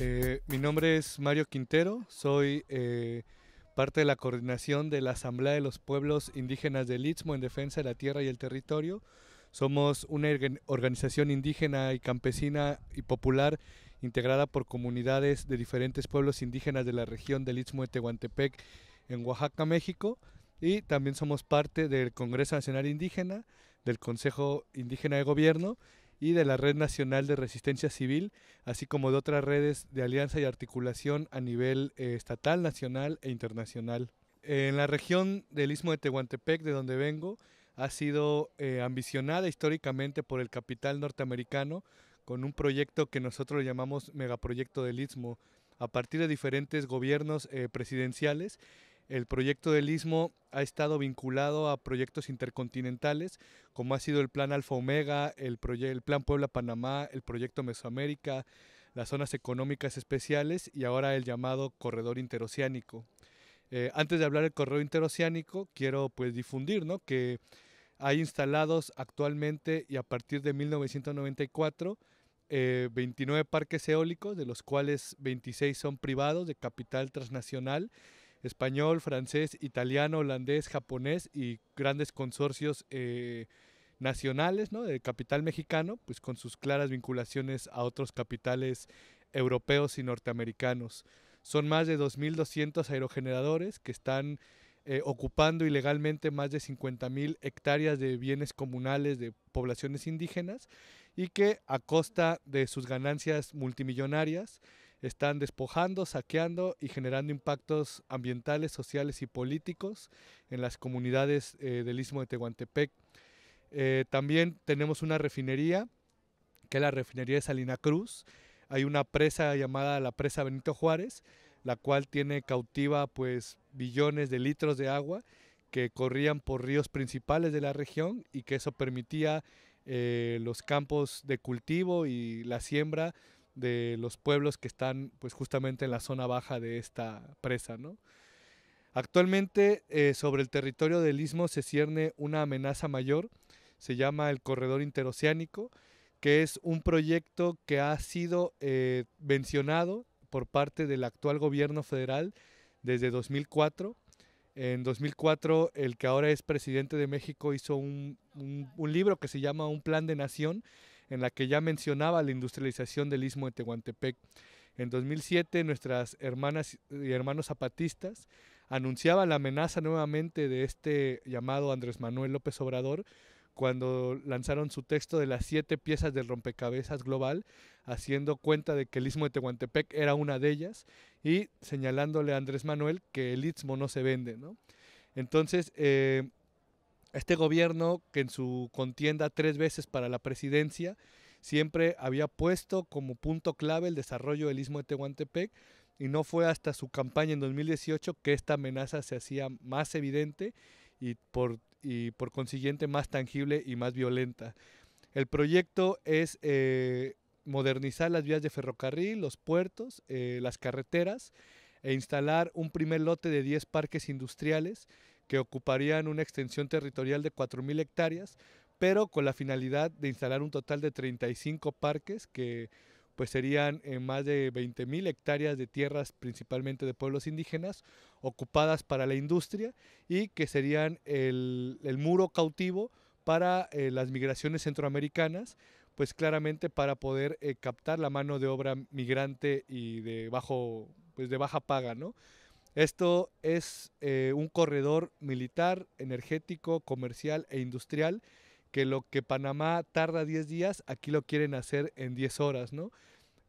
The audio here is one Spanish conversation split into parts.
Eh, mi nombre es Mario Quintero, soy eh, parte de la coordinación de la Asamblea de los Pueblos Indígenas del Istmo en defensa de la tierra y el territorio. Somos una organización indígena y campesina y popular integrada por comunidades de diferentes pueblos indígenas de la región del Istmo de Tehuantepec en Oaxaca, México. Y también somos parte del Congreso Nacional Indígena, del Consejo Indígena de Gobierno y de la Red Nacional de Resistencia Civil, así como de otras redes de alianza y articulación a nivel eh, estatal, nacional e internacional. En la región del Istmo de Tehuantepec, de donde vengo, ha sido eh, ambicionada históricamente por el capital norteamericano con un proyecto que nosotros llamamos Megaproyecto del Istmo, a partir de diferentes gobiernos eh, presidenciales el proyecto del Istmo ha estado vinculado a proyectos intercontinentales, como ha sido el Plan Alfa Omega, el, Plan Puebla-Panamá, el Proyecto Mesoamérica, las zonas económicas especiales y ahora el llamado Corredor Interoceánico. Eh, antes de hablar del Corredor Interoceánico, quiero pues difundir ¿no? que hay instalados actualmente y a partir de 1994 29 eh, parques eólicos, de los cuales 26 son privados de capital transnacional español, francés, italiano, holandés, japonés y grandes consorcios eh, nacionales, ¿no? De capital mexicano, pues con sus claras vinculaciones a otros capitales europeos y norteamericanos. Son más de 2.200 aerogeneradores que están eh, ocupando ilegalmente más de 50.000 hectáreas de bienes comunales de poblaciones indígenas y que a costa de sus ganancias multimillonarias están despojando, saqueando y generando impactos ambientales, sociales y políticos en las comunidades eh, del istmo de Tehuantepec. Eh, también tenemos una refinería, que es la refinería de Salina Cruz. Hay una presa llamada la presa Benito Juárez, la cual tiene cautiva pues billones de litros de agua que corrían por ríos principales de la región y que eso permitía eh, los campos de cultivo y la siembra de los pueblos que están pues justamente en la zona baja de esta presa, ¿no? Actualmente eh, sobre el territorio del istmo se cierne una amenaza mayor, se llama el corredor interoceánico, que es un proyecto que ha sido eh, mencionado por parte del actual gobierno federal desde 2004. En 2004 el que ahora es presidente de México hizo un libro que se llama Un Plan de Nación, en la que ya mencionaba la industrialización del istmo de Tehuantepec. En 2007, nuestras hermanas y hermanos zapatistas anunciaban la amenaza nuevamente de este llamado Andrés Manuel López Obrador cuando lanzaron su texto de las siete piezas del rompecabezas global, haciendo cuenta de que el istmo de Tehuantepec era una de ellas y señalándole a Andrés Manuel que el istmo no se vende, Entonces, eh, este gobierno que en su contienda tres veces para la presidencia siempre había puesto como punto clave el desarrollo del istmo de Tehuantepec y no fue hasta su campaña en 2018 que esta amenaza se hacía más evidente y por, consiguiente más tangible y más violenta. El proyecto es eh, modernizar las vías de ferrocarril, los puertos, eh, las carreteras e instalar un primer lote de 10 parques industriales que ocuparían una extensión territorial de 4.000 hectáreas, pero con la finalidad de instalar un total de 35 parques que pues serían eh, más de 20.000 hectáreas de tierras principalmente de pueblos indígenas ocupadas para la industria y que serían el, muro cautivo para eh, las migraciones centroamericanas, pues claramente para poder eh, captar la mano de obra migrante y de bajo pues de baja paga, ¿no? Esto es eh, un corredor militar, energético, comercial e industrial, que lo que Panamá tarda 10 días, aquí lo quieren hacer en 10 horas,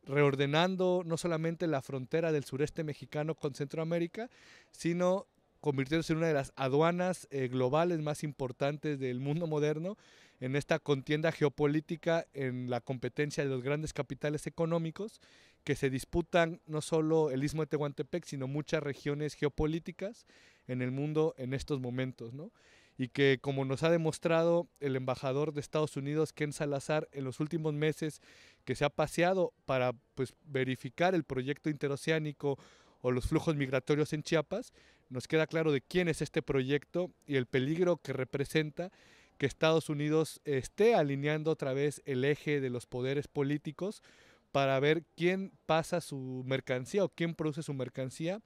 Reordenando no solamente la frontera del sureste mexicano con Centroamérica, sino convirtiéndose en una de las aduanas eh, globales más importantes del mundo moderno en esta contienda geopolítica, en la competencia de los grandes capitales económicos que se disputan no solo el istmo de Tehuantepec, sino muchas regiones geopolíticas en el mundo en estos momentos, ¿no? y que como nos ha demostrado el embajador de Estados Unidos Ken Salazar en los últimos meses que se ha paseado para pues, verificar el proyecto interoceánico o los flujos migratorios en Chiapas, nos queda claro de quién es este proyecto y el peligro que representa que Estados Unidos esté alineando otra vez el eje de los poderes políticos para ver quién pasa su mercancía o quién produce su mercancía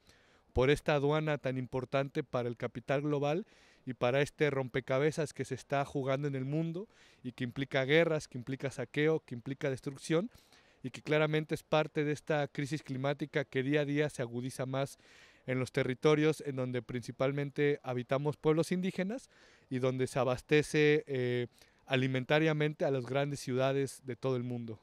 por esta aduana tan importante para el capital global y para este rompecabezas que se está jugando en el mundo y que implica guerras, que implica saqueo, que implica destrucción y que claramente es parte de esta crisis climática que día a día se agudiza más en los territorios en donde principalmente habitamos pueblos indígenas y donde se abastece eh, alimentariamente a las grandes ciudades de todo el mundo.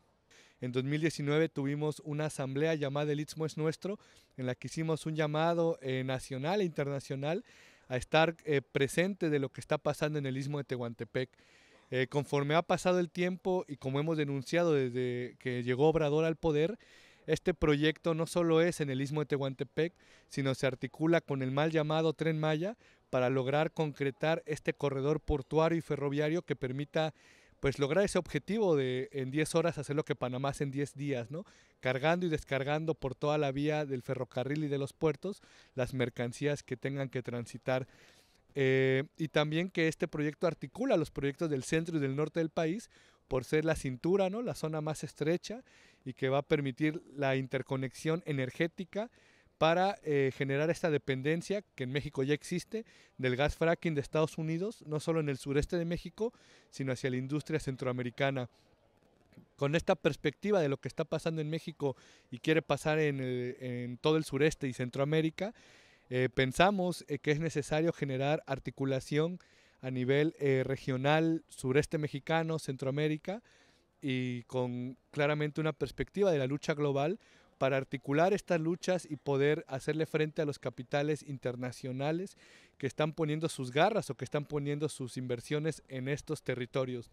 En 2019 tuvimos una asamblea llamada El Istmo es Nuestro, en la que hicimos un llamado eh, nacional e internacional a estar eh, presente de lo que está pasando en el Istmo de Tehuantepec. conforme ha pasado el tiempo y como hemos denunciado desde que llegó Obrador al poder, este proyecto no solo es en el istmo de Tehuantepec, sino se articula con el mal llamado Tren Maya para lograr concretar este corredor portuario y ferroviario que permita pues lograr ese objetivo de en 10 horas hacer lo que Panamá hace en 10 días, ¿no? Cargando y descargando por toda la vía del ferrocarril y de los puertos las mercancías que tengan que transitar eh, y también que este proyecto articula los proyectos del centro y del norte del país por ser la cintura, ¿no? la zona más estrecha y que va a permitir la interconexión energética para eh, generar esta dependencia que en México ya existe del gas fracking de Estados Unidos, no solo en el sureste de México, sino hacia la industria centroamericana. Con esta perspectiva de lo que está pasando en México y quiere pasar en, todo el sureste y Centroamérica, eh, pensamos eh, que es necesario generar articulación a nivel regional, sureste mexicano, Centroamérica, y con claramente una perspectiva de la lucha global para articular estas luchas y poder hacerle frente a los capitales internacionales que están poniendo sus garras o que están poniendo sus inversiones en estos territorios.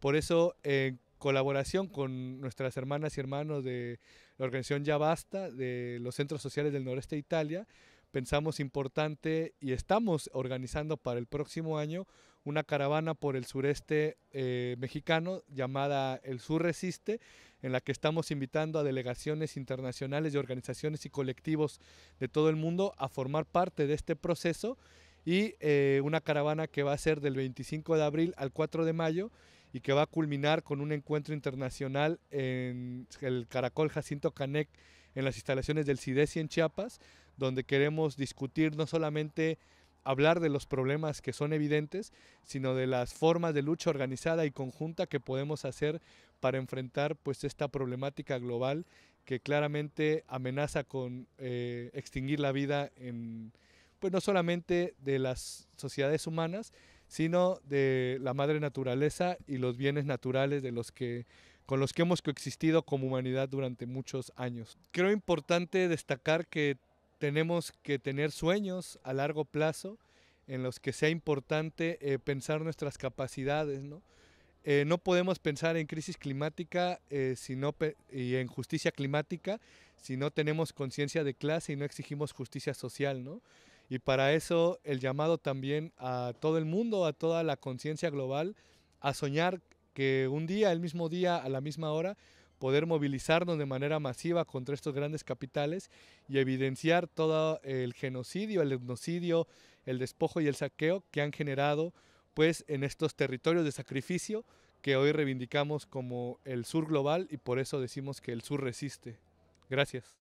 Por eso, en colaboración con nuestras hermanas y hermanos de la organización Ya Basta, de los centros sociales del noreste de Italia, pensamos importante y estamos organizando para el próximo año una caravana por el sureste eh, mexicano llamada El Sur Resiste, en la que estamos invitando a delegaciones internacionales y organizaciones y colectivos de todo el mundo a formar parte de este proceso y eh, una caravana que va a ser del 25 de abril al 4 de mayo y que va a culminar con un encuentro internacional en el Caracol Jacinto Canec en las instalaciones del CIDESI en Chiapas, donde queremos discutir no solamente hablar de los problemas que son evidentes, sino de las formas de lucha organizada y conjunta que podemos hacer para enfrentar pues esta problemática global que claramente amenaza con eh, extinguir la vida en pues no solamente de las sociedades humanas, sino de la madre naturaleza y los bienes naturales de los que con los que hemos coexistido como humanidad durante muchos años. Creo importante destacar que tenemos que tener sueños a largo plazo en los que sea importante eh, pensar nuestras capacidades, eh, ¿no? podemos pensar en crisis climática eh, y en justicia climática si no tenemos conciencia de clase y no exigimos justicia social, Y para eso el llamado también a todo el mundo, a toda la conciencia global, a soñar que un día, el mismo día, a la misma hora, poder movilizarnos de manera masiva contra estos grandes capitales y evidenciar todo el genocidio, el etnocidio, el despojo y el saqueo que han generado pues en estos territorios de sacrificio que hoy reivindicamos como el sur global y por eso decimos que el sur resiste. Gracias.